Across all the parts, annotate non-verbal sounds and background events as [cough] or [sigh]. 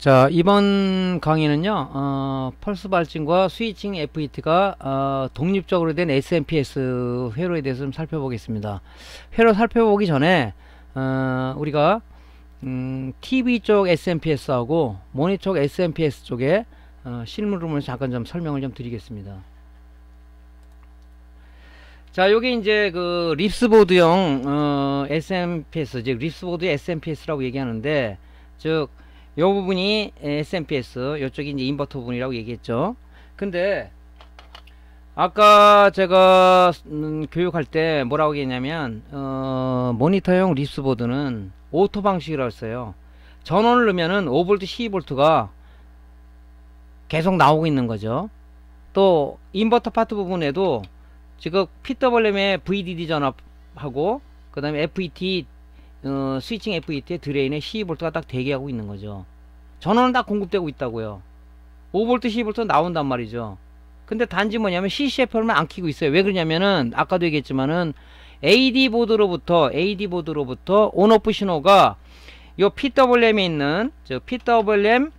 자 이번 강의는요 어, 펄스 발진과 스위칭 FET가 어, 독립적으로 된 SMPS 회로에 대해서 좀 살펴보겠습니다 회로 살펴보기 전에 어, 우리가 음, TV 쪽 SMPS하고 모니 터쪽 SMPS 쪽에 어, 실물음을 잠깐 좀 설명을 좀 드리겠습니다 자 요게 이제 그 립스보드용 어, SMPS 즉 립스보드 SMPS라고 얘기하는데 즉이 부분이 SMPS 이쪽이 이제 인버터 부분이라고 얘기했죠 근데 아까 제가 음, 교육할 때 뭐라고 했냐면 어, 모니터용 리스보드는 오토 방식이라고 했어요 전원을 넣으면은 5V, 12V가 계속 나오고 있는 거죠 또 인버터 파트 부분에도 지금 PWM의 VDD 전압하고 그 다음에 FET 어, 스위칭 FET의 드레인에 12V가 딱 대기하고 있는 거죠. 전원은 다 공급되고 있다고요. 5V, 12V 나온단 말이죠. 근데 단지 뭐냐면 CCFL만 안 키고 있어요. 왜 그러냐면은 아까도 얘기했지만은 AD 보드로부터 AD 보드로부터 온오프 신호가 요 PWM에 있는 저 PWM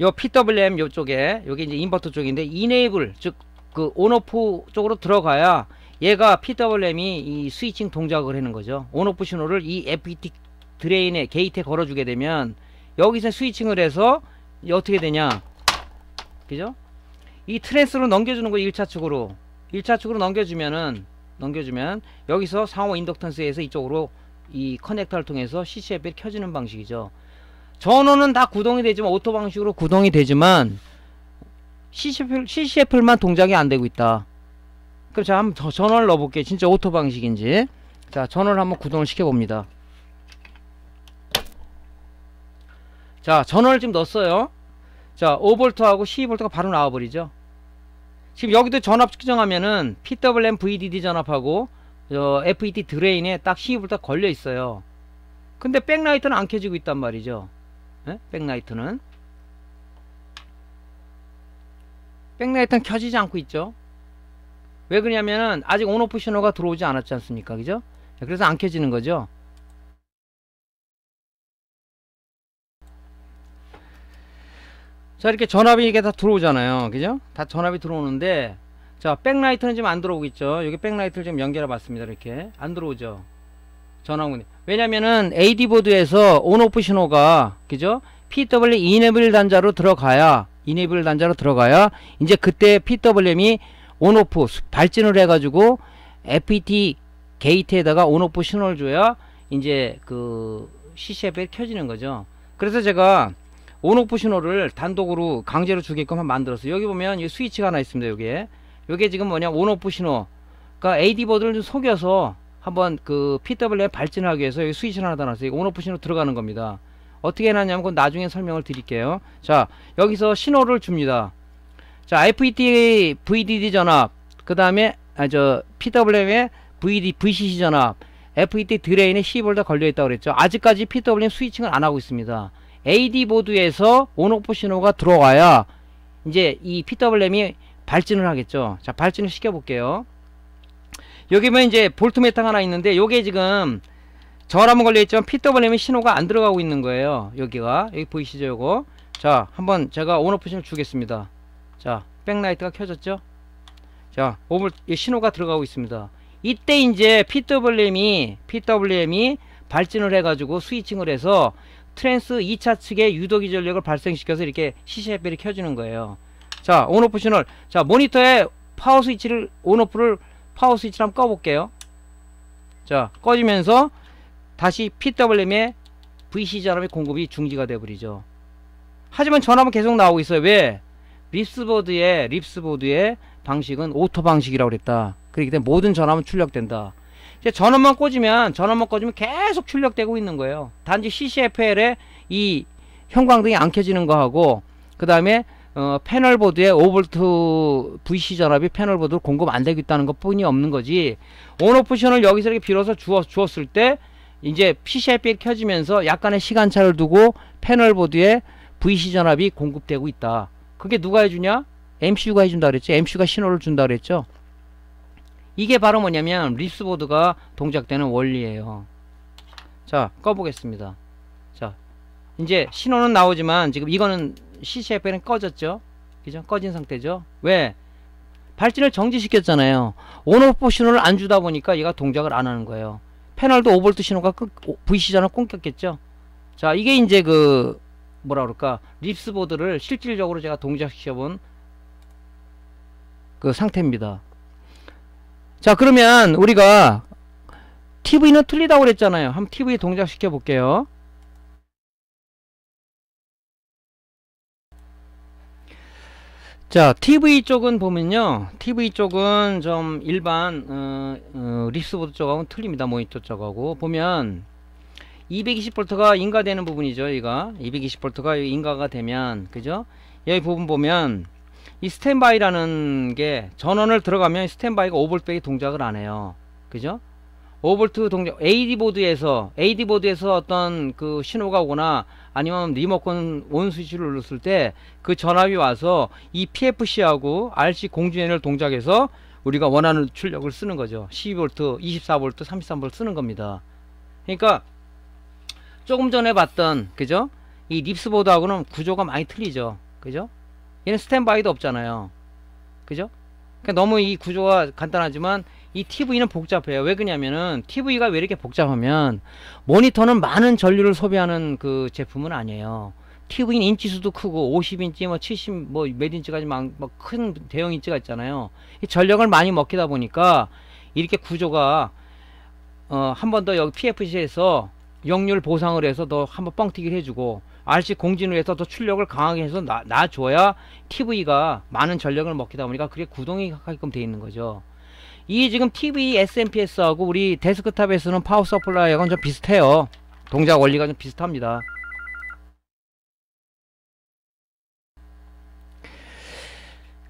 요 PWM 요쪽에 요게 이제 인버터 쪽인데 이네이블 즉그 온오프 쪽으로 들어가야 얘가 PWM이 이 스위칭 동작을 하는 거죠. 온오프 신호를 이 FET 드레인의 게이트에 걸어주게 되면 여기서 스위칭을 해서 어떻게 되냐 그죠? 이 트랜스로 넘겨주는 거 1차 축으로 1차 축으로 넘겨주면은 넘겨주면 여기서 상호 인덕턴스에서 이쪽으로 이 커넥터를 통해서 CCF를 켜지는 방식이죠. 전원은 다 구동이 되지만 오토 방식으로 구동이 되지만 CCF만 동작이 안 되고 있다. 그럼 제가 한번 전원을 넣어볼게 요 진짜 오토 방식인지 자 전원을 한번 구동을 시켜봅니다 자 전원을 지금 넣었어요 자 5V하고 12V가 바로 나와버리죠 지금 여기도 전압 측정하면은 PWM VDD 전압하고 어, FET 드레인에 딱 12V 걸려 있어요 근데 백라이트는 안 켜지고 있단 말이죠 네? 백라이트는 백라이트는 켜지지 않고 있죠 왜 그러냐면은 아직 온오프 신호가 들어오지 않았지 않습니까? 그죠? 네, 그래서 안 켜지는 거죠. 자 이렇게 전압이 이게 다 들어오잖아요. 그죠? 다 전압이 들어오는데 자 백라이트는 지금 안 들어오고 있죠. 여기 백라이트를 지금 연결해 봤습니다. 이렇게 안 들어오죠. 전압은 화 왜냐면은 AD 보드에서 온오프 신호가 그죠? PWE 이네블 단자로 들어가야 이네블 e 단자로 들어가야 이제 그때 PWM이 온오프 발진을 해가지고 FET 게이트에다가 온오프 신호를 줘야 이제 그 CCF에 켜지는 거죠. 그래서 제가 온오프 신호를 단독으로 강제로 주게끔 만들었어요. 여기 보면 이 스위치가 하나 있습니다. 여기에 이게 지금 뭐냐 온오프 신호. 그러니까 AD 보드를 좀 속여서 한번 그 PWM 발진하기 위해서 여기 스위치 하나 달았어요. 온오프 신호 들어가는 겁니다. 어떻게 해놨냐면 그건 나중에 설명을 드릴게요. 자 여기서 신호를 줍니다. 자, FET, VDD 전압, 그 다음에, 아, 저, PWM의 VD, VCC 전압, FET 드레인에 12V 걸려있다고 그랬죠. 아직까지 PWM 스위칭을 안 하고 있습니다. AD 보드에서 온오프 신호가 들어와야 이제 이 PWM이 발진을 하겠죠. 자, 발진을 시켜볼게요. 여기 보면 이제 볼트메타 하나 있는데, 요게 지금 저라면 걸려있지만 PWM의 신호가 안 들어가고 있는 거예요. 여기가. 여기 보이시죠, 요거. 자, 한번 제가 온오프 신호 주겠습니다. 자 백라이트가 켜졌죠 자 오물 신호가 들어가고 있습니다 이때 이제 PWM이 PWM이 발진을 해가지고 스위칭을 해서 트랜스 2차 측의 유도기 전력을 발생시켜서 이렇게 CCFL이 켜주는 거예요 자 온오프 신호 자 모니터에 파워 스위치를 온오프를 파워 스위치를 한번 꺼볼게요 자 꺼지면서 다시 PWM의 VC 전압의 공급이 중지가 돼버리죠 하지만 전압은 계속 나오고 있어요 왜? 립스보드의 립스보드의 방식은 오토 방식이라고 그랬다. 그렇기 때문에 모든 전압은 출력된다. 이제 전원만 꽂으면 전원만 꽂으면 계속 출력되고 있는 거예요. 단지 CCFL에 이 형광등이 안 켜지는 거하고 그 다음에 어, 패널보드에 5V VC 전압이 패널보드로 공급 안 되고 있다는 것 뿐이 없는 거지 온오프션을 여기서 이렇게 빌어서 주었, 주었을 때 이제 p c f p 에 켜지면서 약간의 시간차를 두고 패널보드에 VC 전압이 공급되고 있다 그게 누가 해주냐? MCU가 해준다 그랬죠. MCU가 신호를 준다 그랬죠. 이게 바로 뭐냐면 리스보드가 동작되는 원리예요. 자, 꺼보겠습니다. 자, 이제 신호는 나오지만 지금 이거는 CCF는 꺼졌죠. 그죠? 꺼진 상태죠. 왜? 발진을 정지시켰잖아요. 온오프 신호를 안 주다 보니까 얘가 동작을 안 하는 거예요. 패널도 5V 신호가 VC전을 끊겼겠죠. 자, 이게 이제 그 뭐라 그럴까 립스보드를 실질적으로 제가 동작시켜 본 그 상태입니다 자 그러면 우리가 TV는 틀리다고 그랬잖아요 한번 TV 동작시켜 볼게요 자 TV 쪽은 보면요 TV 쪽은 좀 일반 어, 어, 립스보드 쪽하고는 틀립니다 모니터 쪽하고 보면 220V가 인가되는 부분이죠 여기가 220V가 인가가 되면 그죠 여기 부분 보면 이 스탠바이라는 게 전원을 들어가면 스탠바이가 5V밖에 동작을 안 해요 그죠 5V 동작 AD 보드에서 AD 보드에서 어떤 그 신호가 오거나 아니면 리모컨 온 스위치를 눌렀을 때 그 전압이 와서 이 PFC하고 RC 공중연을 동작해서 우리가 원하는 출력을 쓰는 거죠 12V, 24V, 33V 쓰는 겁니다 그러니까 조금 전에 봤던 그죠? 이 립스보드하고는 구조가 많이 틀리죠. 그죠? 얘는 스탠바이도 없잖아요. 그죠? 그러니까 너무 이 구조가 간단하지만 이 TV는 복잡해요. 왜 그러냐면은 TV가 왜 이렇게 복잡하면 모니터는 많은 전류를 소비하는 그 제품은 아니에요. TV는 인치수도 크고 50인치 뭐 70 뭐 몇 인치까지 막 큰 대형 인치가 있잖아요. 이 전력을 많이 먹히다 보니까 이렇게 구조가 어, 한 번 더 여기 PFC에서 영률 보상을 해서 더 한번 뻥튀기를 해주고 RC 공진을 해서 더 출력을 강하게 해서 나, 놔줘야 TV가 많은 전력을 먹히다 보니까 그게 구동이 가끔 돼 있는 거죠. 이 지금 TV SMPS하고 우리 데스크탑에서는 파워 서플라이하고는 좀 비슷해요. 동작 원리가 좀 비슷합니다.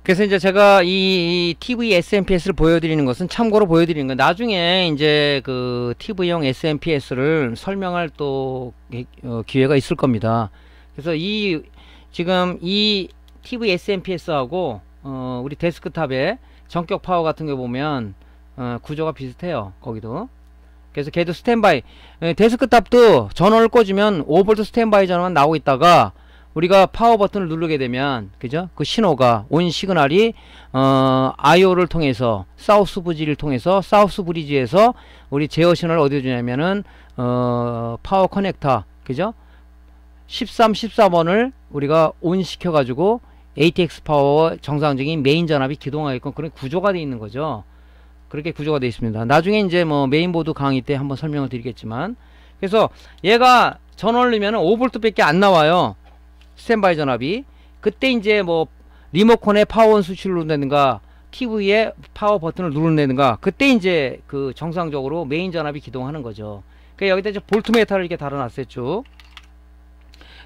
그래서 이제 제가 이 TV SMPS를 보여드리는 것은 참고로 보여드리는 건 나중에 이제 그 TV형 SMPS를 설명할 또 어, 기회가 있을 겁니다. 그래서 이 지금 이 TV SMPS하고 어 우리 데스크탑의 전격 파워 같은 거 보면 어 구조가 비슷해요. 거기도. 그래서 걔도 스탠바이. 예, 데스크탑도 전원을 꽂으면 5V 스탠바이 전원만 나오고 있다가 우리가 파워 버튼을 누르게 되면 그죠? 그 신호가 온 시그널이 어, IO를 통해서 사우스 브리지를 통해서 사우스 브리지에서 우리 제어 신호를 어디에 주냐면은 어, 파워 커넥터 그죠? 13, 14번을 우리가 온 시켜 가지고 ATX 파워 정상적인 메인 전압이 기동하게끔 그런 구조가 되어 있는 거죠. 그렇게 구조가 되어 있습니다. 나중에 이제 뭐 메인보드 강의 때 한번 설명을 드리겠지만 그래서 얘가 전원을 넣으면 5볼트밖에 안 나와요. 스탠바이 전압이 그때 이제 뭐 리모컨의 파워온 수치를 누른다든가 TV의 파워 버튼을 누른다든가 그때 이제 그 정상적으로 메인 전압이 기동하는 거죠. 그 여기다 이제 볼트메타를 이렇게 달아놨었죠 쭉.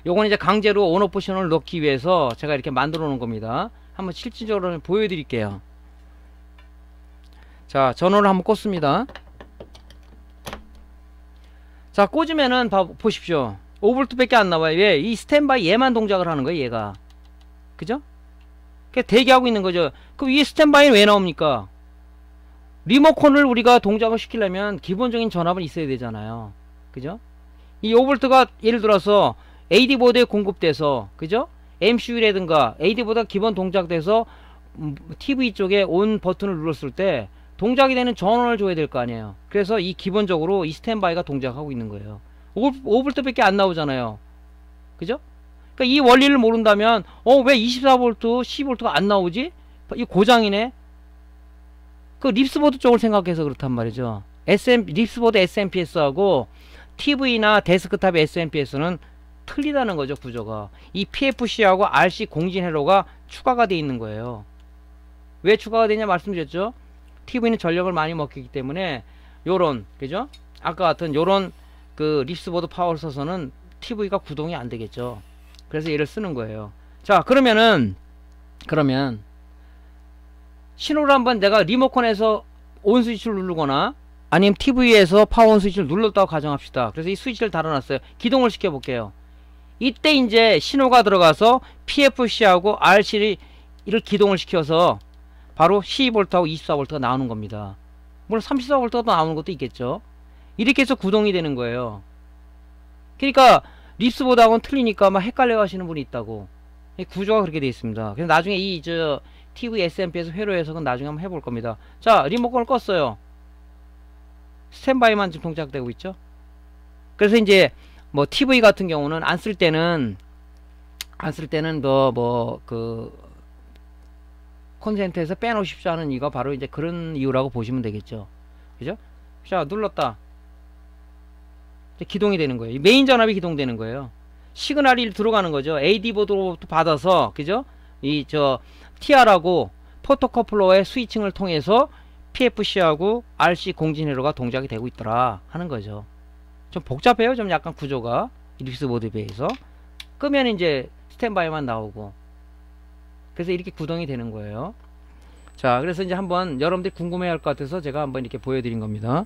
요건 이제 강제로 온오프 신호를 넣기 위해서 제가 이렇게 만들어 놓은 겁니다. 한번 실질적으로 보여드릴게요. 자 전원을 한번 꽂습니다. 자 꽂으면은 봐, 보십시오. 5볼트밖에 안 나와요. 왜? 이 스탠바이 얘만 동작을 하는 거예요, 얘가. 그죠? 그 대기하고 있는 거죠. 그럼 이 스탠바이는 왜 나옵니까? 리모컨을 우리가 동작을 시키려면 기본적인 전압은 있어야 되잖아요. 그죠? 이 5볼트가 예를 들어서 AD 보드에 공급돼서 그죠? MCU라든가 AD 보드가 기본 동작돼서 음, TV 쪽에 온 버튼을 눌렀을 때 동작이 되는 전원을 줘야 될 거 아니에요. 그래서 이 기본적으로 이 스탠바이가 동작하고 있는 거예요. 5볼트밖에 안 나오잖아요. 그죠? 그러니까 이 원리를 모른다면 어왜 24볼트, 12볼트가 안 나오지? 이 고장이네. 그 립스보드 쪽을 생각해서 그렇단 말이죠. SM 립스보드 SMPS하고 TV나 데스크탑 SMPS는 틀리다는 거죠 구조가 이 PFC하고 RC 공진 회로가 추가가 되어 있는 거예요 왜 추가가 되냐 말씀드렸죠 TV는 전력을 많이 먹기 때문에 요런 그죠 아까 같은 요런 그 립스보드 파워를 써서는 TV가 구동이 안 되겠죠. 그래서 얘를 쓰는 거예요. 자 그러면은 그러면 신호를 한번 내가 리모컨에서 온 스위치를 누르거나 아니면 TV에서 파워온 스위치를 눌렀다고 가정합시다. 그래서 이 스위치를 달아놨어요. 기동을 시켜볼게요. 이때 이제 신호가 들어가서 PFC하고 RC를 기동을 시켜서 바로 12V하고 24V가 나오는 겁니다. 물론 34V가 나오는 것도 있겠죠. 이렇게 해서 구동이 되는 거예요. 그러니까 립스보다는 틀리니까 막 헷갈려 하시는 분이 있다고. 구조가 그렇게 되어 있습니다. 그래서 나중에 이 저 TV SMP에서 회로 해석은 나중에 한번 해볼 겁니다. 자 리모컨을 껐어요. 스탠바이만 지금 동작되고 있죠. 그래서 이제 뭐 TV 같은 경우는 안 쓸 때는 안 쓸 때는 뭐뭐그 콘센트에서 빼놓으십시오 하는 이유가 바로 이제 그런 이유라고 보시면 되겠죠. 그죠? 자 눌렀다. 기동이 되는 거예요. 메인 전압이 기동되는 거예요. 시그널이 들어가는 거죠. AD 보드로부터 받아서 그죠? 이 저 TR하고 포토커플러의 스위칭을 통해서 PFC하고 RC 공진 회로가 동작이 되고 있더라 하는 거죠. 좀 복잡해요. 좀 약간 구조가 이립스 보드에 비해서 끄면 이제 스탠바이만 나오고 그래서 이렇게 구동이 되는 거예요. 자, 그래서 이제 한번 여러분들이 궁금해할 것 같아서 제가 한번 이렇게 보여드린 겁니다.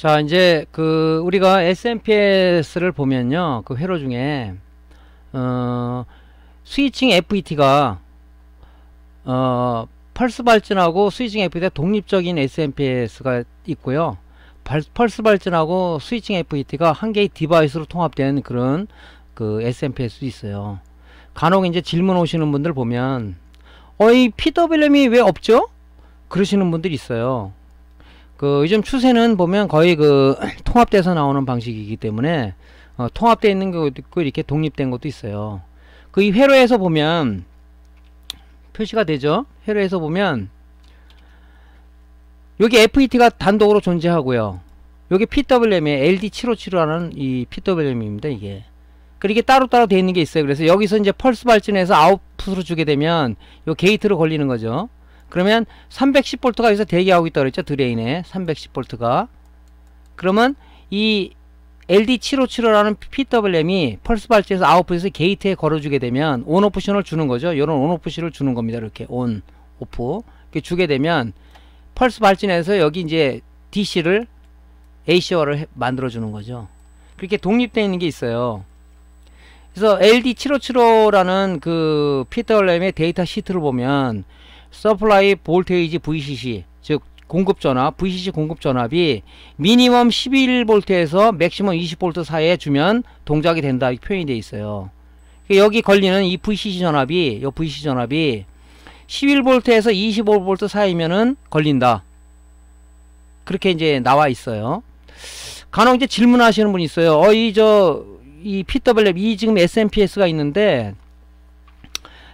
자, 이제 그 우리가 SNPS를 보면요. 그 회로 중에 어, 스위칭 FET가 어, 펄스 발진하고 스위칭 FET가 독립적인 SNPS가 있고요. 펄스 발진하고 스위칭 FET가 한 개의 디바이스로 통합된 그런 그 SNPS도 있어요. 간혹 이제 질문 오시는 분들 보면 어 이 PWM이 왜 없죠? 그러시는 분들 있어요. 그 요즘 추세는 보면 거의 그 [clears throat] 통합돼서 나오는 방식이기 때문에 어, 통합되어 있는 것도 있고 이렇게 독립된 것도 있어요. 그 이 회로에서 보면 표시가 되죠. 회로에서 보면 여기 FET가 단독으로 존재하고요. 여기 PWM에 LD757라는 이 PWM입니다. 이게. 그리고 따로따로 되어 있는 게 있어요. 그래서 여기서 이제 펄스 발진해서 아웃풋으로 주게 되면 요 게이트로 걸리는 거죠. 그러면 310V가 여기서 대기하고 있다고 그랬죠. 드레인에 310V가. 그러면 이 LD7575라는 PWM이 펄스 발전에서 아웃풋에서 게이트에 걸어주게 되면 온 오프 신을 주는 거죠. 이런 온 오프 신을 주는 겁니다. 이렇게 온 오프 이렇게 주게 되면 펄스 발진에서 여기 이제 DC를 ACR을 만들어 주는 거죠. 그렇게 독립되어 있는 게 있어요. 그래서 LD7575라는 그 PWM의 데이터 시트를 보면 서플라이 볼테이지 VCC 즉 공급 전압 VCC 공급 전압이 미니멈 11V에서 맥시멈 20V 사이에 주면 동작이 된다 이렇게 표현이 되어 있어요. 그러니까 여기 걸리는 이 VCC 전압이 이 VCC 전압이 11V에서 25V 사이면은 걸린다. 그렇게 이제 나와 있어요. 간혹 이제 질문하시는 분이 있어요. 어, 이, 저, 이 PWM, 이 지금 SMPS가 있는데,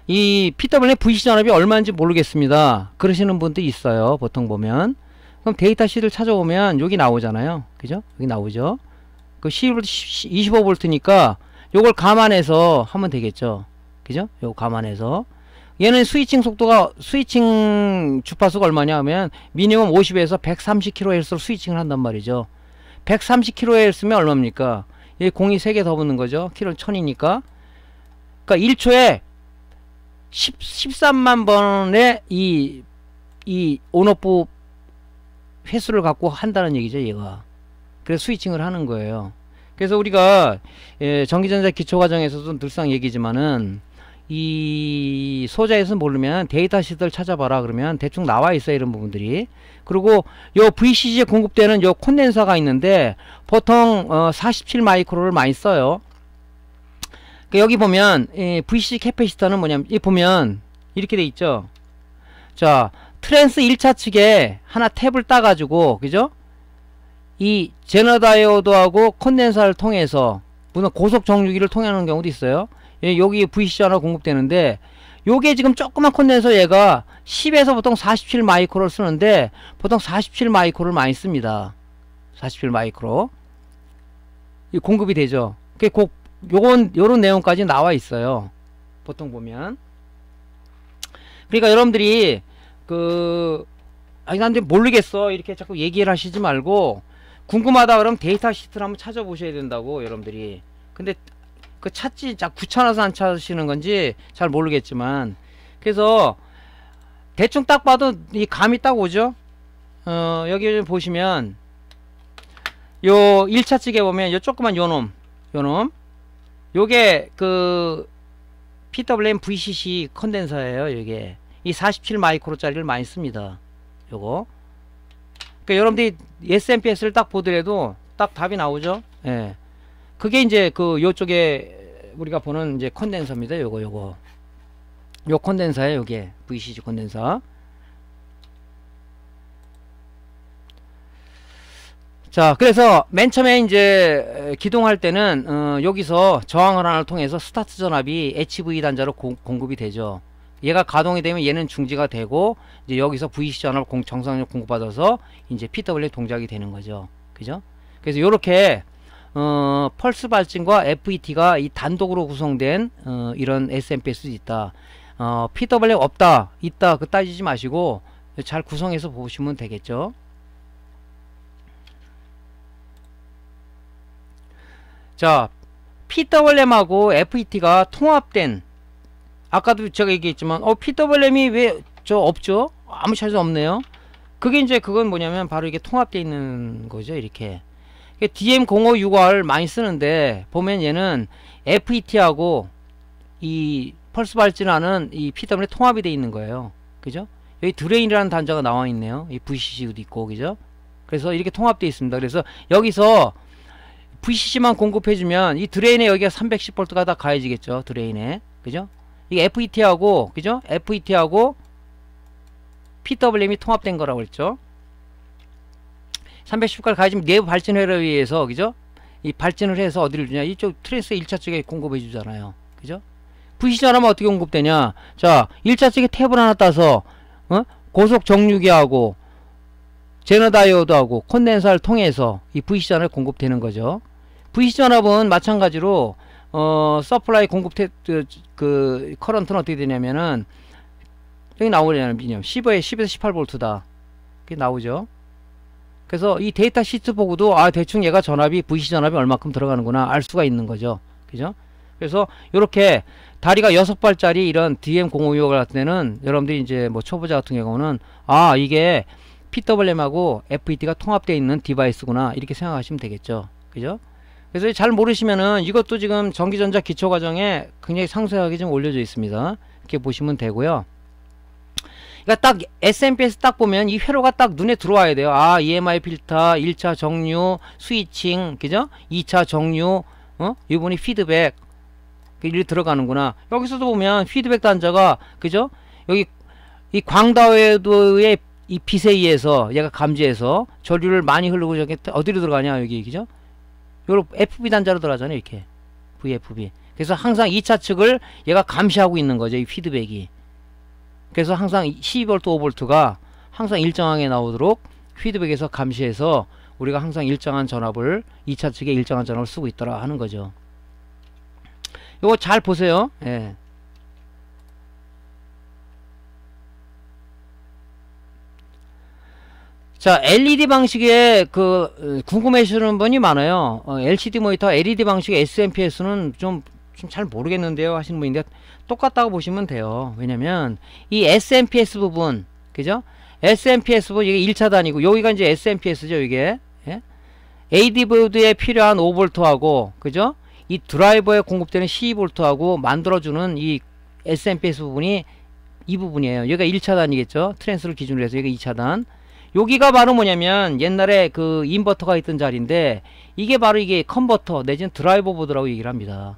이 PWM VC전압이 얼마인지 모르겠습니다. 그러시는 분도 있어요. 보통 보면. 그럼 데이터 시를 찾아오면 여기 나오잖아요. 그죠? 여기 나오죠. 그1 25V니까 요걸 감안해서 하면 되겠죠. 그죠? 요 감안해서. 얘는 스위칭 속도가 스위칭 주파수가 얼마냐 하면 미니멈 50에서 130kHz로 스위칭을 한단 말이죠. 130kHz면 얼마입니까? 얘 공이 3개 더 붙는 거죠. 키로 1000이니까. 그러니까 1초에 10, 13만 번의 이, 이 온오프 횟수를 갖고 한다는 얘기죠, 얘가. 그래서 스위칭을 하는 거예요. 그래서 우리가 예, 전기전자 기초 과정에서도 늘상 얘기지만은 이 소자에서 모르면 데이터 시트를 찾아봐라 그러면 대충 나와 있어 요 이런 부분들이 그리고 요 VCC에 공급되는 요 콘덴서가 있는데 보통 어, 47 마이크로를 많이 써요 그러니까 여기 보면 예, VC 캐패시터는 뭐냐면 이 보면 이렇게 돼 있죠. 자 트랜스 1차 측에 하나 탭을 따가지고 그죠? 이 제너 다이오드하고 컨덴서를 통해서 무론 고속 정류기를 통하는 해 경우도 있어요. 예, 여기 VC 하나 공급되는데 요게 지금 조그만 컨덴서 얘가 10에서 보통 47 마이크로를 쓰는데 보통 47 마이크로를 많이 씁니다. 47 마이크로 공급이 되죠. 그게 요건 요런 내용까지 나와 있어요. 보통 보면. 그러니까 여러분들이 그 아니 사람들이 모르겠어 이렇게 자꾸 얘기를 하시지 말고 궁금하다 그러면 데이터 시트를 한번 찾아보셔야 된다고 여러분들이 근데 그 찾지 자 귀찮아서 안 찾으시는 건지 잘 모르겠지만 그래서 대충 딱 봐도 이 감이 딱 오죠 어 여기 보시면 요 1차 찍에 보면 요 조그만 요놈 요놈 요게 그 PWM VCC 컨덴서예요. 이게 이 47 마이크로짜리를 많이 씁니다. 요거. 그러니까 여러분들이 SMPS를 딱 보더라도 딱 답이 나오죠. 예. 그게 이제 그 요쪽에 우리가 보는 이제 컨덴서입니다. 요거 요거. 요 컨덴서예요. 요게 VCC 컨덴서. 자, 그래서 맨 처음에 이제 기동할 때는 어, 여기서 저항 하나를 통해서 스타트 전압이 HV 단자로 고, 공급이 되죠. 얘가 가동이 되면 얘는 중지가 되고 이제 여기서 VC 전압 공, 정상적으로 공급받아서 이제 PW 동작이 되는 거죠. 그죠? 그래서 이렇게 어, 펄스 발진과 FET가 이 단독으로 구성된 어, 이런 SMPS도 있다. 어, PW 없다, 있다 그 따지지 마시고 잘 구성해서 보시면 되겠죠. 자, PWM하고 FET가 통합된 아까도 제가 얘기했지만 어 PWM이 왜 저 없죠? 아무 차이도 없네요. 그게 이제 그건 뭐냐면 바로 이게 통합되어 있는 거죠. 이렇게. DM0560을 많이 쓰는데 보면 얘는 FET하고 이 펄스 발진하는 이 PWM에 통합이 되어 있는 거예요. 그죠? 여기 드레인이라는 단자가 나와 있네요. 이 VCC도 있고 그죠? 그래서 이렇게 통합되어 있습니다. 그래서 여기서 VCC만 e 공급해주면 이 드레인에 여기가 310V가 다 가해지겠죠. 드레인에. 그죠? 이게 FET하고, 그죠? FET하고 PWM이 통합된 거라고 했죠. 310V가 가해지면 내부 발진 회로에 의해서, 그죠? 이 발진을 해서 어디를 주냐? 이쪽 트랜스 1차 쪽에 공급해 주잖아요. 그죠? VCC라면 e 어떻게 공급되냐? 자, 1차 쪽에 탭을 하나 따서, 어? 고속 정류기하고, 제너다이오드하고 콘덴서를 통해서 이 v c 전을 공급되는 거죠. VC전압은 마찬가지로 어 서플라이 공급 태, 그, 그 커런트는 어떻게 되냐면은 여기 나오려면 미니 10에 10에서 1 8 v 다 이게 나오죠 그래서 이 데이터 시트 보고도 아 대충 얘가 전압이 VC 전압이 얼마큼 들어가는구나 알 수가 있는 거죠 그죠 그래서 이렇게 다리가 6발짜리 이런 DM056 같은 데는 여러분들이 이제 뭐 초보자 같은 경우는 아 이게 PWM하고 FET가 통합되어 있는 디바이스구나 이렇게 생각하시면 되겠죠 그죠 그래서 잘 모르시면은 이것도 지금 전기전자 기초과정에 굉장히 상세하게 좀 올려져 있습니다. 이렇게 보시면 되고요. 그러니까 딱 SMPS 딱 보면 이 회로가 딱 눈에 들어와야 돼요. 아, EMI 필터, 1차 정류, 스위칭, 그죠? 2차 정류, 어? 이분이 피드백. 이일 들어가는구나. 여기서도 보면 피드백 단자가 그죠? 여기 이 광다웨도의 이 빛에 의해서 얘가 감지해서 전류를 많이 흐르고 저기 어디로 들어가냐 여기 그죠? 요렇게 FB 단자로 들어가잖아요. 이렇게. VFB. 그래서 항상 2차 측을 얘가 감시하고 있는 거죠. 이 피드백이. 그래서 항상 12V, 5V가 항상 일정하게 나오도록 피드백에서 감시해서 우리가 항상 일정한 전압을 2차 측에 일정한 전압을 쓰고 있더라 하는 거죠. 요거잘 보세요. 예. 자 LED 방식의 그 궁금해하시는 분이 많아요 어, LCD 모니터 LED 방식의 SMPS는 좀 좀 잘 모르겠는데요 하시는 분인데 똑같다고 보시면 돼요 왜냐면 이 SMPS 부분 그죠 SMPS 부분 이게 1차 단이고 여기가 이제 SMPS죠 이게 예? AD 보드에 필요한 5V하고 그죠 이 드라이버에 공급되는 12V하고 만들어주는 이 SMPS 부분이 이 부분이에요 여기가 1차단이겠죠 트랜스를 기준으로 해서 여기가 2차단 여기가 바로 뭐냐면 옛날에 그 인버터가 있던 자리인데 이게 바로 이게 컨버터 내지는 드라이버 보드라고 얘기를 합니다.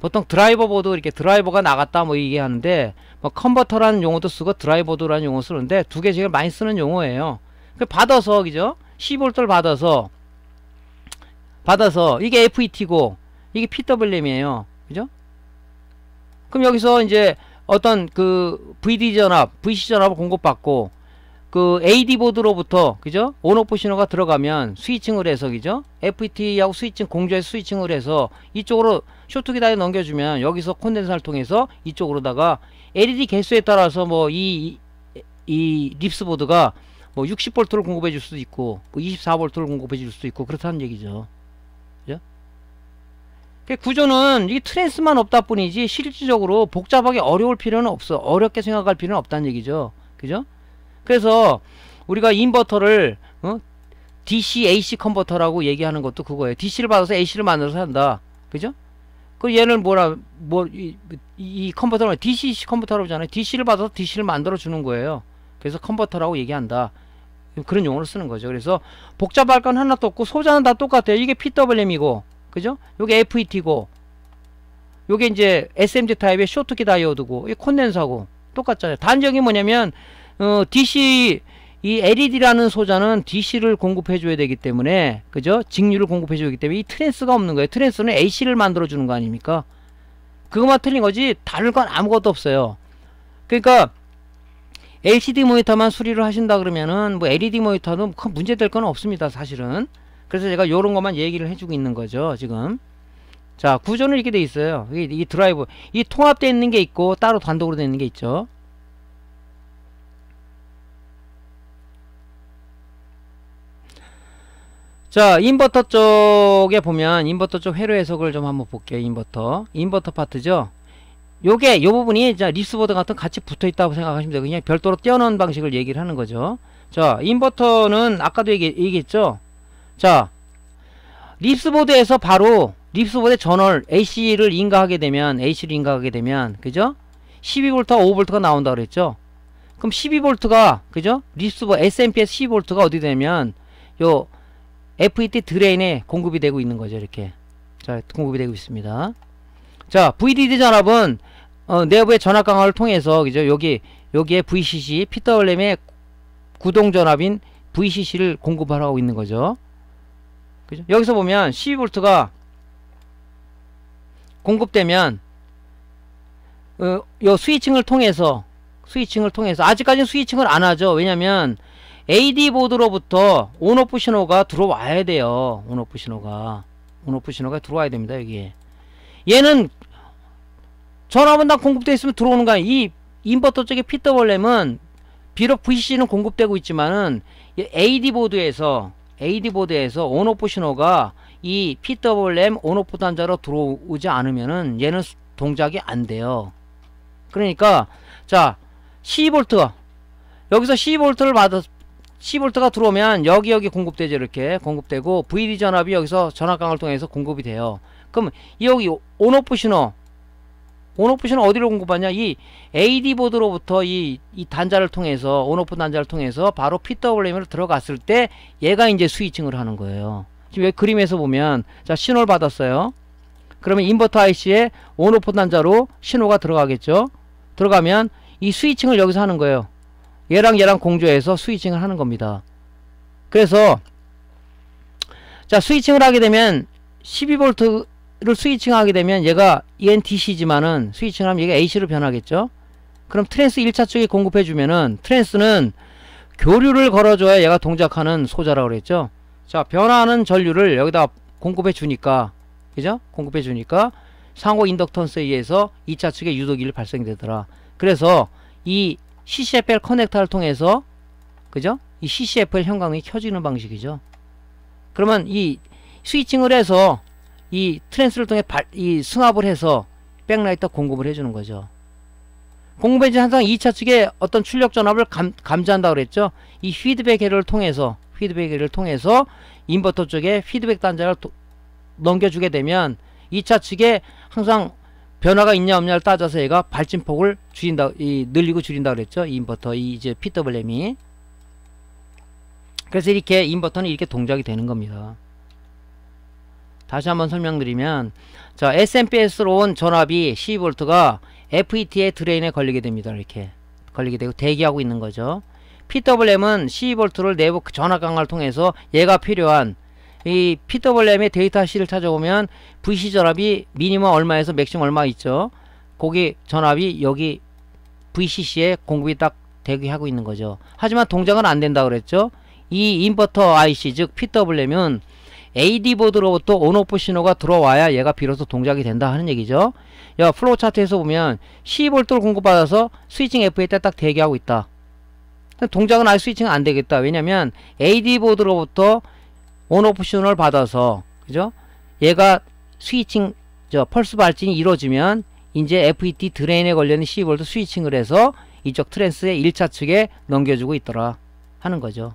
보통 드라이버 보드 이렇게 드라이버가 나갔다 뭐 얘기하는데 뭐 컨버터라는 용어도 쓰고 드라이버도라는 용어 쓰는데 두 개 제일 많이 쓰는 용어예요. 그 받아서 그죠? 10V를 받아서 받아서 이게 FET고 이게 PWM이에요. 그죠? 그럼 여기서 이제 어떤 그 VD 전압, VC 전압을 공급받고 그 AD 보드로부터 그죠? 온오프 신호가 들어가면 스위칭을 해서 그죠? FET하고 스위칭 공조해 스위칭을 해서 이쪽으로 쇼트기다에 넘겨주면 여기서 콘덴서를 통해서 이쪽으로다가 LED 개수에 따라서 뭐 이이 립스 보드가 뭐 60V를 공급해 줄 수도 있고 뭐 24V를 공급해 줄 수도 있고 그렇다는 얘기죠. 그죠? 그 구조는 이 트랜스만 없다 뿐이지 실질적으로 복잡하게 어려울 필요는 없어. 어렵게 생각할 필요는 없다는 얘기죠. 그죠? 그래서 우리가 인버터를 어? DC, AC 컨버터라고 얘기하는 것도 그거예요. DC를 받아서 AC를 만들어서 한다. 그죠? 그 얘는 뭐라 뭐이 이 컨버터는 DC 컨버터라고 하잖아요. DC를 받아서 DC를 만들어 주는 거예요. 그래서 컨버터라고 얘기한다. 그런 용어를 쓰는 거죠. 그래서 복잡할 건 하나도 없고 소자는 다 똑같아요. 이게 PWM이고, 그죠? 요게 FET고, 요게 이제 SMD 타입의 쇼트키 다이오드고, 이 콘덴서고 똑같잖아요. 단적이 뭐냐면 어, DC 이 LED라는 소자는 DC를 공급해 줘야 되기 때문에 그죠? 직류를 공급해 줘야 되기 때문에 이 트랜스가 없는 거예요. 트랜스는 AC를 만들어 주는 거 아닙니까? 그것만 틀린 거지 다른건 아무것도 없어요. 그러니까 LCD 모니터만 수리를 하신다 그러면은 뭐 LED 모니터도 큰 문제될 건 없습니다. 사실은. 그래서 제가 요런 것만 얘기를 해주고 있는 거죠. 지금. 자 구조는 이렇게 돼 있어요. 이, 이 드라이브 이 통합되어 있는 게 있고 따로 단독으로 되어 있는 게 있죠. 자 인버터 쪽에 보면 인버터 쪽 회로 해석을 좀 한번 볼게요 인버터 인버터 파트죠 요게 요 부분이 자 립스보드 같은 같이 붙어 있다고 생각하시면 돼요 그냥 별도로 떼어놓은 방식을 얘기를 하는 거죠 자 인버터는 아까도 얘기, 했죠자 립스보드에서 바로 립스보드의 전월 AC를 인가하게 되면 AC를 인가하게 되면 그죠 12V 5V가 나온다 그랬죠 그럼 12V가 그죠 립스보드 SMPS 12V가 어디 되면 요 FET 드레인에 공급이 되고 있는 거죠. 이렇게. 자, 공급이 되고 있습니다. 자, VDD 전압은 어, 내부의 전압 강화를 통해서 그죠? 여기 여기에 VCC, PWM의 구동 전압인 VCC를 공급하라고 있는 거죠. 그죠? 여기서 보면 12V가 공급되면 어, 요 스위칭을 통해서 스위칭을 통해서 아직까지는 스위칭을 안 하죠 왜냐면 AD 보드로부터 온오프 신호가 들어와야 돼요 온오프 신호가 온오프 신호가 들어와야 됩니다 여기에 얘는 전화번호 공급되어 있으면 들어오는 거야 이 인버터 쪽에 PWM은 비록 VCC는 공급되고 있지만은 AD 보드에서 AD 보드에서 온오프 신호가 이 PWM 온오프 단자로 들어오지 않으면은 얘는 동작이 안 돼요. 그러니까 자 12V가 여기서 12V를 받아 12V가 들어오면 여기 여기 공급되죠 이렇게 공급되고 VD 전압이 여기서 전압강을 통해서 공급이 돼요 그럼 여기 온오프 신호 온오프 신호 어디로 공급하냐 이 AD 보드로부터 이, 이 단자를 통해서 온오프 단자를 통해서 바로 PWM으로 들어갔을 때 얘가 이제 스위칭을 하는 거예요 지금 그림에서 보면 자 신호를 받았어요 그러면 인버터 IC에 온오프 단자로 신호가 들어가겠죠 들어가면 이 스위칭을 여기서 하는 거예요. 얘랑 얘랑 공조해서 스위칭을 하는 겁니다. 그래서 자 스위칭을 하게 되면 12V를 스위칭하게 되면 얘가 ENTC지만은 스위칭을 하면 얘가 AC로 변하겠죠. 그럼 트랜스 1차 쪽이 공급해주면은 트랜스는 교류를 걸어줘야 얘가 동작하는 소자라고 그랬죠. 자 변화하는 전류를 여기다 공급해주니까 그죠? 공급해주니까 상호 인덕턴스에 의해서 2차 측의 유도기를 발생되더라. 그래서 이 CCFL 커넥터를 통해서 그죠? 이 CCFL 형광이 켜지는 방식이죠. 그러면 이 스위칭을 해서 이 트랜스를 통해 발, 이 승합을 해서 백라이터 공급을 해주는 거죠. 공급해진 항상 2차 측에 어떤 출력 전압을 감, 감지한다 고 그랬죠. 이휘드백회를 통해서 휘드백회를 통해서 인버터 쪽에 휘드백 단자를 도, 넘겨주게 되면 2차 측에 항상 변화가 있냐 없냐를 따져서 얘가 발진폭을 줄인다, 이, 늘리고 줄인다 그랬죠. 이 인버터, 이 이제 PWM이. 그래서 이렇게 인버터는 이렇게 동작이 되는 겁니다. 다시 한번 설명드리면 자 SMPS로 온 전압이 12V가 FET의 드레인에 걸리게 됩니다. 이렇게 걸리게 되고 대기하고 있는 거죠. PWM은 12V를 내부 전압 강화를 통해서 얘가 필요한 이 PWM의 데이터 C를 찾아보면 VC 전압이 미니멈 얼마에서 맥심 얼마 있죠. 거기 전압이 여기 VCC에 공급이 딱 대기하고 있는 거죠. 하지만 동작은 안 된다 고 그랬죠. 이 인버터 IC 즉 PWM은 AD 보드로부터 온오프 신호가 들어와야 얘가 비로소 동작이 된다 하는 얘기죠. 야, 플로우 차트에서 보면 12V를 공급받아서 스위칭 F에 딱 대기하고 있다. 동작은 아예 스위칭 안 되겠다. 왜냐면 AD 보드로부터 온오프 신호를 받아서 그죠? 얘가 스위칭 저 펄스 발진이 이루어지면 이제 FET 드레인에 걸려있는 12V 스위칭을 해서 이쪽 트랜스의 1차 측에 넘겨주고 있더라 하는 거죠.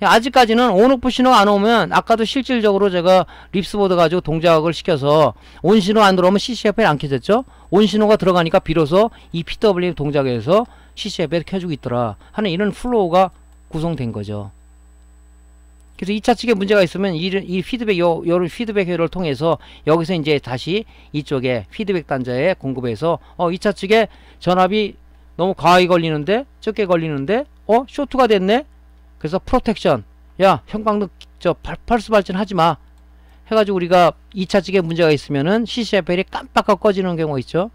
아직까지는 온오프 신호 안 오면 아까도 실질적으로 제가 립스보드 가지고 동작을 시켜서 온 신호 안 들어오면 c c f 에안 켜졌죠? 온 신호가 들어가니까 비로소 이 PWM 동작에서 c c f 에 켜주고 있더라 하는 이런 플로우가 구성된 거죠. 그래서 2차 측에 문제가 있으면 이, 피드백, 요, 요런 피드백 회로를 통해서 여기서 이제 다시 이쪽에 피드백 단자에 공급해서 어, 2차 측에 전압이 너무 과하게 걸리는데 적게 걸리는데 어? 쇼트가 됐네? 그래서 프로텍션 야 형광등 저 팔수 발진 하지마 해가지고 우리가 2차 측에 문제가 있으면은 CCFL이 깜빡하 꺼지는 경우가 있죠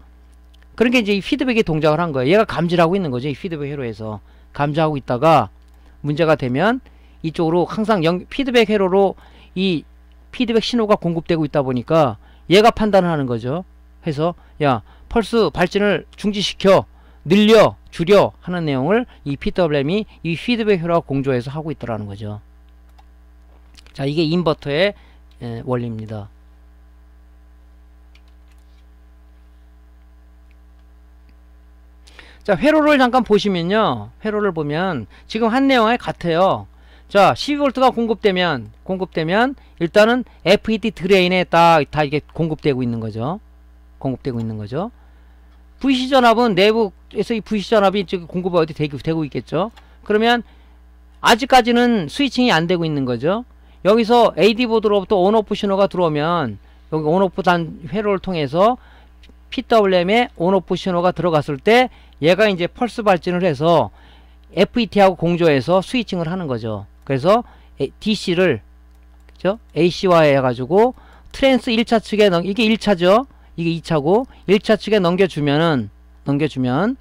그런 게 이제 이 피드백이 동작을 한 거예요 얘가 감지를 하고 있는 거죠 이 피드백 회로에서 감지하고 있다가 문제가 되면 이쪽으로 항상 연, 피드백 회로로 이 피드백 신호가 공급되고 있다 보니까 얘가 판단을 하는 거죠. 해서 야 펄스 발진을 중지시켜 늘려 줄여 하는 내용을 이 PWM이 이 피드백 회로와 공조해서 하고 있더라는 거죠. 자 이게 인버터의 에, 원리입니다. 자 회로를 잠깐 보시면요 회로를 보면 지금 한내용에 같아요 자 12V가 공급되면 공급되면 일단은 FET 드레인에 딱다 이게 공급되고 있는 거죠 공급되고 있는 거죠 VC 전압은 내부에서 이 VC 전압이 공급이 어디 되고 있겠죠 그러면 아직까지는 스위칭이 안 되고 있는 거죠 여기서 AD보드로부터 온오프 신호가 들어오면 여기 온오프 단 회로를 통해서 PWM에 온오프 신호가 들어갔을 때 얘가 이제 펄스 발진을 해서 FET하고 공조해서 스위칭을 하는 거죠. 그래서 DC를 그죠? AC화 해가지고 트랜스 1차 측에 넘 이게 1차죠. 이게 2차고 1차 측에 넘겨주면은 넘겨주면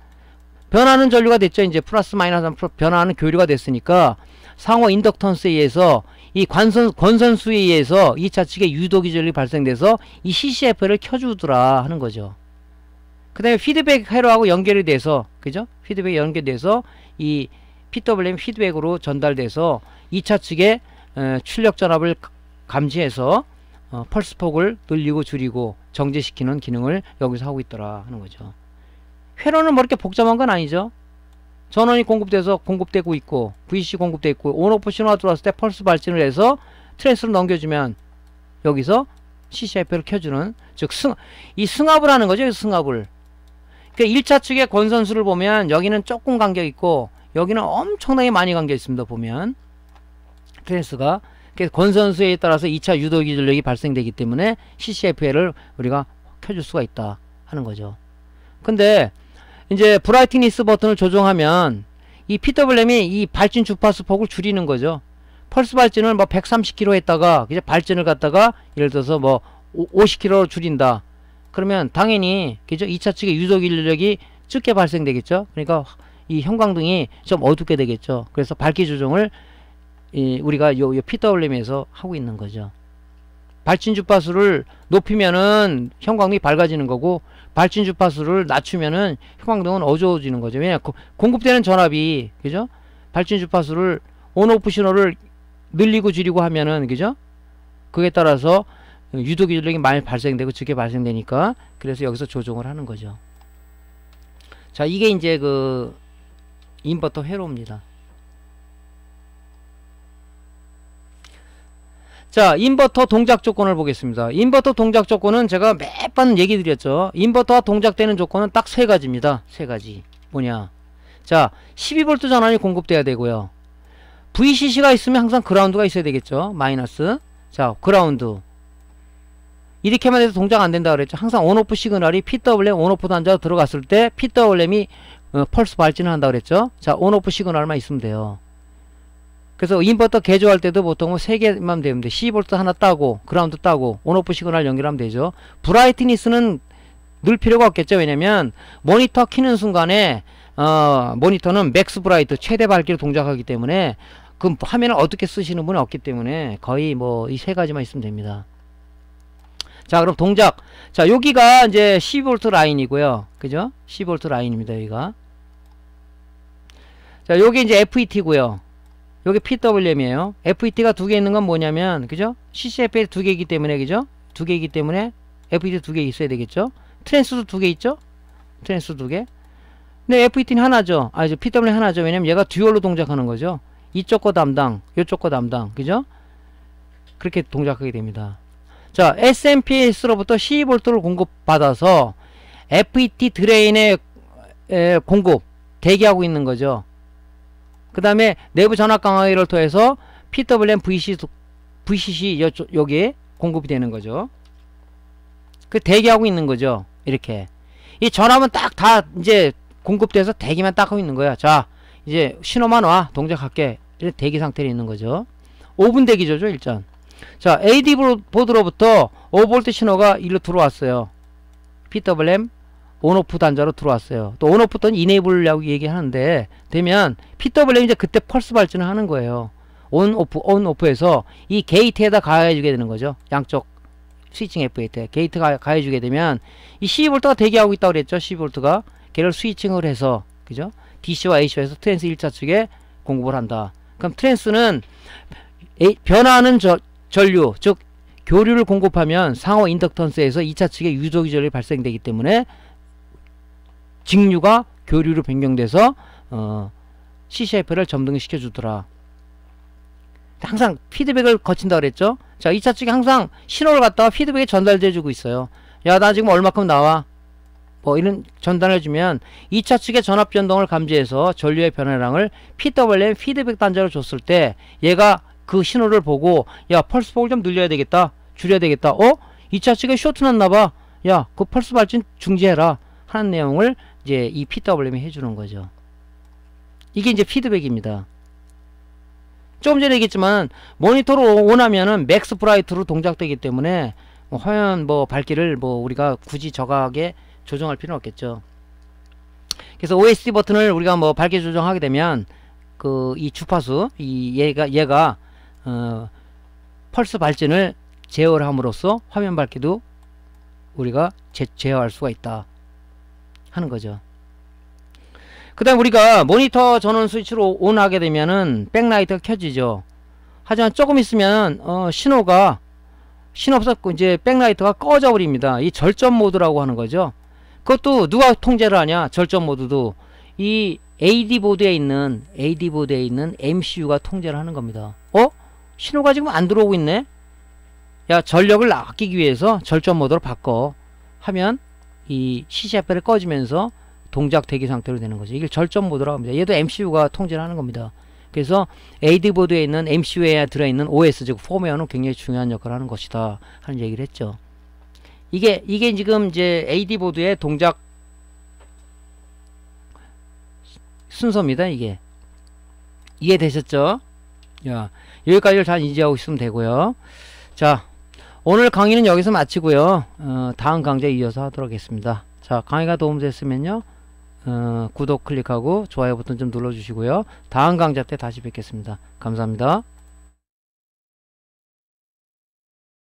변하는 전류가 됐죠. 이제 플러스 마이너스 3 변하는 교류가 됐으니까 상호 인덕턴스에 의해서 이 관선 권선수에 의해서 2차 측에 유도 기전이 발생돼서 이 CCF를 켜주더라 하는 거죠. 그다음에 피드백 회로하고 연결이 돼서 그죠? 피드백 연결돼서 이 PWM 피드백으로 전달돼서 2차 측에 어, 출력 전압을 감지해서 어, 펄스 폭을 늘리고 줄이고 정지시키는 기능을 여기서 하고 있더라 하는 거죠. 회로는 뭐 이렇게 복잡한 건 아니죠. 전원이 공급돼서 공급되고 있고 VC 공급돼 있고 온오프 신호가 들어왔을 때 펄스 발진을 해서 트랜스를 넘겨주면 여기서 CCIP를 켜주는 즉 승, 이 승합을 하는 거죠. 승합을 그 그러니까 1차 측의 권선수를 보면 여기는 조금 간격 있고 여기는 엄청나게 많이 간격 있습니다. 보면 트랜스가 그래서 권선수에 따라서 2차 유도 기전력이 발생되기 때문에 CCFL을 우리가 켜줄 수가 있다 하는 거죠. 근데 이제 브라이트니스 버튼을 조정하면 이 PWM이 이 발진 주파수 폭을 줄이는 거죠. 펄스 발진을 뭐 130km 했다가 이제 발진을 갖다가 예를 들어서 뭐 50km로 줄인다. 그러면 당연히 그죠? 2차 측의 유속 인력이 적게 발생되겠죠. 그러니까 이 형광등이 좀 어둡게 되겠죠. 그래서 밝기 조정을 이 우리가 요, 요 PWM에서 하고 있는 거죠. 발진 주파수를 높이면은 형광등이 밝아지는 거고 발진 주파수를 낮추면은 형광등은 어두워지는 거죠. 왜냐 고, 공급되는 전압이 그죠? 발진 주파수를 온오프 신호를 늘리고 줄이고 하면은 그죠? 그에 따라서 유독 유전력이 많이 발생되고 적게 발생되니까 그래서 여기서 조정을 하는 거죠. 자 이게 이제 그 인버터 회로입니다. 자 인버터 동작 조건을 보겠습니다. 인버터 동작 조건은 제가 몇 번 얘기 드렸죠. 인버터가 동작되는 조건은 딱 세 가지입니다. 세 가지 뭐냐 자 12V 전환이 공급돼야 되고요. VCC가 있으면 항상 그라운드가 있어야 되겠죠. 마이너스 자 그라운드 이렇게만 해서 동작 안 된다 그랬죠. 항상 온오프 시그널이 PWM 온오프 단자로 들어갔을 때 PWM이 어, 펄스 발진을 한다 그랬죠. 자, 온오프 시그널만 있으면 돼요. 그래서 인버터 개조할 때도 보통은 3개만 되면 돼. 12V 하나 따고 그라운드 따고 온오프 시그널 연결하면 되죠. 브라이트니스는 넣 필요가 없겠죠. 왜냐면 모니터 키는 순간에 어, 모니터는 맥스 브라이트 최대 밝기로 동작하기 때문에 그 화면을 어떻게 쓰시는 분이 없기 때문에 거의 뭐 이 세 가지만 있으면 됩니다. 자 그럼 동작 자 여기가 이제 12V 라인이고요 그죠 12V 라인입니다 여기가 자 여기 이제 FET고요 여기 PWM이에요 FET가 두 개 있는 건 뭐냐면 그죠 CCFL 두 개이기 때문에 그죠 두 개이기 때문에 FET 두 개 있어야 되겠죠 트랜스도 두 개 있죠 트랜스 두개 근데 FET는 하나죠 아 이제 PWM 하나죠 왜냐면 얘가 듀얼로 동작하는 거죠 이쪽 거 담당 이쪽 거 담당 그죠 그렇게 동작하게 됩니다 자, SMPS로부터 12V를 공급받아서 FET 드레인에 에, 공급 대기하고 있는 거죠. 그 다음에 내부 전압 강화기를 통해서 PWM VCC, VCC 여, 기에 공급이 되는 거죠. 그 대기하고 있는 거죠. 이렇게. 이 전압은 딱 다 이제 공급돼서 대기만 딱 하고 있는 거야. 자, 이제 신호만 와. 동작할게. 이런 대기 상태로 있는 거죠. 5분 대기죠죠, 일단. 자, AD 보드로부터 5V 신호가 일로 들어왔어요. PWM 온오프 단자로 들어왔어요. 또 온오프 던 이네이블이라고 얘기하는데 되면 PWM 이제 그때 펄스 발전을 하는 거예요. 온오프 온오프에서 이 게이트에다 가해주게 되는 거죠. 양쪽 스위칭 F8에 게이트 가, 가해주게 되면 이 12V가 대기하고 있다고 그랬죠. 12V가 걔를 스위칭을 해서 그죠? DC와 AC에서 트랜스 1차 측에 공급을 한다. 그럼 트랜스는 변화하는 저 전류 즉 교류를 공급하면 상호 인덕턴스에서 2차 측의 유도 기절이 발생되기 때문에 직류가 교류로 변경돼서 어, CCF를 점등시켜 주더라. 항상 피드백을 거친다 그랬죠. 자, 2차 측이 항상 신호를 갖다가 피드백에 전달돼 주고 있어요. 야, 나 지금 얼마큼 나와? 뭐 이런 전달해 주면 2차 측의 전압 변동을 감지해서 전류의 변화량을 PWM 피드백 단자로 줬을 때 얘가 그 신호를 보고 야 펄스 폭을 좀 늘려야 되겠다 줄여야 되겠다 어? 이 자식이 쇼트 났나봐 야 그 펄스 발진 중지해라 하는 내용을 이제 이 PWM이 해주는 거죠 이게 이제 피드백입니다 조금 전에 얘기했지만 모니터로 원하면은 맥스 브라이트로 동작되기 때문에 뭐 화면 뭐 밝기를 뭐 우리가 굳이 저각에 조정할 필요는 없겠죠 그래서 OSD 버튼을 우리가 뭐 밝게 조정하게 되면 그 이 주파수 이 얘가 얘가 어, 펄스 발진을 제어를 함으로써 화면 밝기도 우리가 제, 제어할 수가 있다 하는 거죠. 그 다음 우리가 모니터 전원 스위치로 온 하게 되면은 백라이트가 켜지죠. 하지만 조금 있으면 어, 신호가 신호없었 이제 백라이트가 꺼져 버립니다. 이 절전 모드라고 하는 거죠. 그것도 누가 통제를 하냐? 절전 모드도 이 AD 보드에 있는 AD 보드에 있는 MCU가 통제를 하는 겁니다. 어? 신호가 지금 안 들어오고 있네. 야 전력을 아끼기 위해서 절전 모드로 바꿔 하면 이 CCFL이 꺼지면서 동작 대기 상태로 되는 거죠. 이게 절전 모드라고 합니다. 얘도 MCU가 통제를 하는 겁니다. 그래서 AD 보드에 있는 MCU에 들어있는 OS 즉펌메어는 굉장히 중요한 역할을 하는 것이다 하는 얘기를 했죠. 이게 이게 지금 이제 AD 보드의 동작 순서입니다. 이게 이해되셨죠? 야, 여기까지를 잘 인지하고 있으면 되고요. 자, 오늘 강의는 여기서 마치고요. 어, 다음 강좌에 이어서 하도록 하겠습니다. 자, 강의가 도움됐으면요. 어, 구독 클릭하고 좋아요 버튼 좀 눌러주시고요. 다음 강좌 때 다시 뵙겠습니다. 감사합니다.